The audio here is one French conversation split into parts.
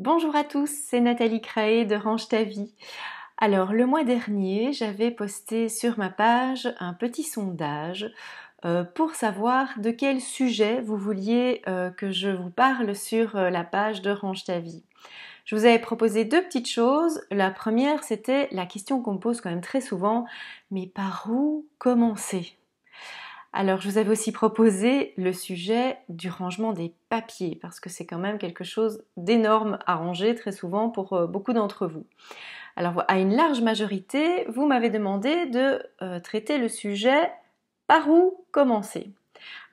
Bonjour à tous, c'est Nathalie Craé de Range ta vie. Alors le mois dernier, j'avais posté sur ma page un petit sondage euh, pour savoir de quel sujet vous vouliez euh, que je vous parle sur euh, la page de Range ta vie. Je vous avais proposé deux petites choses. La première, c'était la question qu'on me pose quand même très souvent, mais par où commencer alors, je vous avais aussi proposé le sujet du rangement des papiers, parce que c'est quand même quelque chose d'énorme à ranger très souvent pour euh, beaucoup d'entre vous. Alors, à une large majorité, vous m'avez demandé de euh, traiter le sujet par où commencer.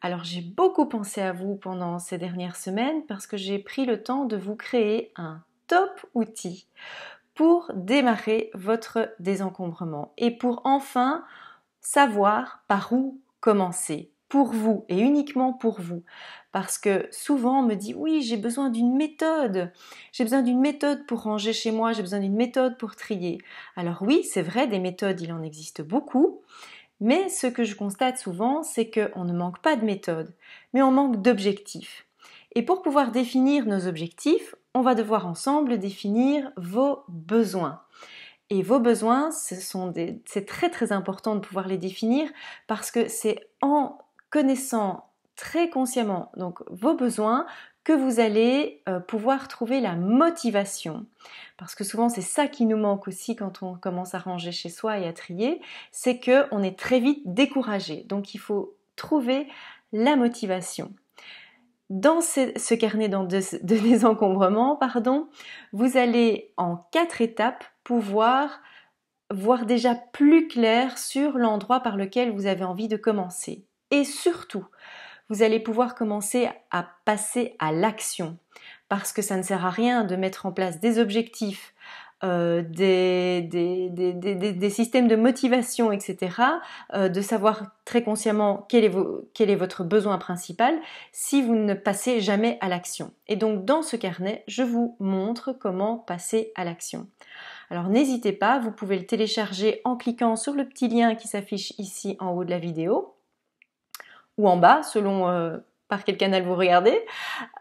Alors, j'ai beaucoup pensé à vous pendant ces dernières semaines parce que j'ai pris le temps de vous créer un top outil pour démarrer votre désencombrement et pour enfin savoir par où commencer pour vous et uniquement pour vous. Parce que souvent on me dit oui, j'ai besoin d'une méthode, j'ai besoin d'une méthode pour ranger chez moi, j'ai besoin d'une méthode pour trier. Alors oui, c'est vrai, des méthodes, il en existe beaucoup. Mais ce que je constate souvent, c'est qu'on ne manque pas de méthode, mais on manque d'objectifs. Et pour pouvoir définir nos objectifs, on va devoir ensemble définir vos besoins. Et vos besoins, c'est très très important de pouvoir les définir parce que c'est en connaissant très consciemment donc vos besoins que vous allez euh, pouvoir trouver la motivation. Parce que souvent c'est ça qui nous manque aussi quand on commence à ranger chez soi et à trier, c'est qu'on est très vite découragé. Donc il faut trouver la motivation. Dans ce, carnet de, de désencombrement, pardon, vous allez en quatre étapes pouvoir voir déjà plus clair sur l'endroit par lequel vous avez envie de commencer. Et surtout, vous allez pouvoir commencer à passer à l'action. Parce que ça ne sert à rien de mettre en place des objectifs, euh, des, des, systèmes de motivation, etc., euh, de savoir très consciemment quel est, quel est votre besoin principal si vous ne passez jamais à l'action. Et donc dans ce carnet, je vous montre comment passer à l'action. Alors n'hésitez pas, vous pouvez le télécharger en cliquant sur le petit lien qui s'affiche ici en haut de la vidéo ou en bas selon euh, par quel canal vous regardez.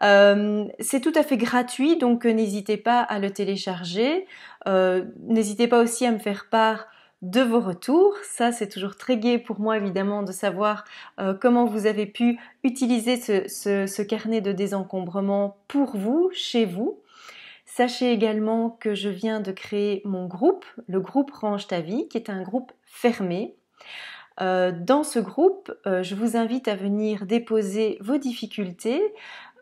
Euh, c'est tout à fait gratuit, donc euh, n'hésitez pas à le télécharger. n'hésitez pas aussi à me faire part de vos retours. Ça, c'est toujours très gai pour moi, évidemment, de savoir comment vous avez pu utiliser ce carnet de désencombrement pour vous, chez vous. Sachez également que je viens de créer mon groupe, le groupe Range ta vie, qui est un groupe fermé. Euh, dans ce groupe, euh, je vous invite à venir déposer vos difficultés.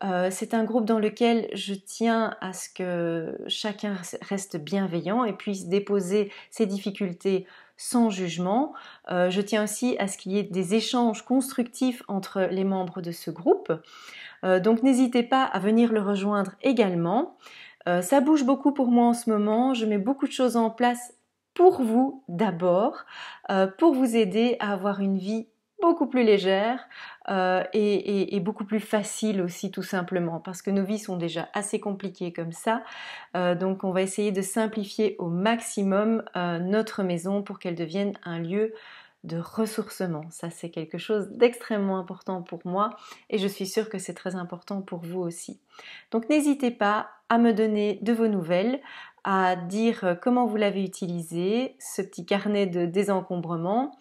Euh, c'est un groupe dans lequel je tiens à ce que chacun reste bienveillant et puisse déposer ses difficultés sans jugement. je tiens aussi à ce qu'il y ait des échanges constructifs entre les membres de ce groupe. donc n'hésitez pas à venir le rejoindre également. Euh, ça bouge beaucoup pour moi en ce moment. Je mets beaucoup de choses en place pour vous d'abord, euh, pour vous aider à avoir une vie beaucoup plus légère euh, et, beaucoup plus facile aussi tout simplement parce que nos vies sont déjà assez compliquées comme ça donc on va essayer de simplifier au maximum notre maison pour qu'elle devienne un lieu de ressourcement. Ça, c'est quelque chose d'extrêmement important pour moi et je suis sûre que c'est très important pour vous aussi. Donc n'hésitez pas à me donner de vos nouvelles à dire euh, comment vous l'avez utilisé, ce petit carnet de désencombrement.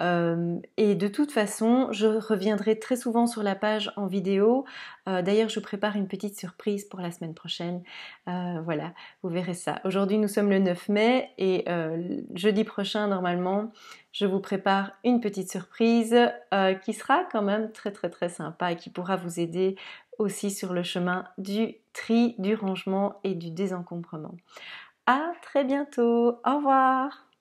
Euh, et de toute façon, je reviendrai très souvent sur la page en vidéo. Euh, d'ailleurs, je prépare une petite surprise pour la semaine prochaine. voilà, vous verrez ça. Aujourd'hui, nous sommes le 9 mai et jeudi prochain, normalement, je vous prépare une petite surprise qui sera quand même très très très sympa et qui pourra vous aider aussi sur le chemin du tri, du rangement et du désencombrement. À très bientôt. Au revoir.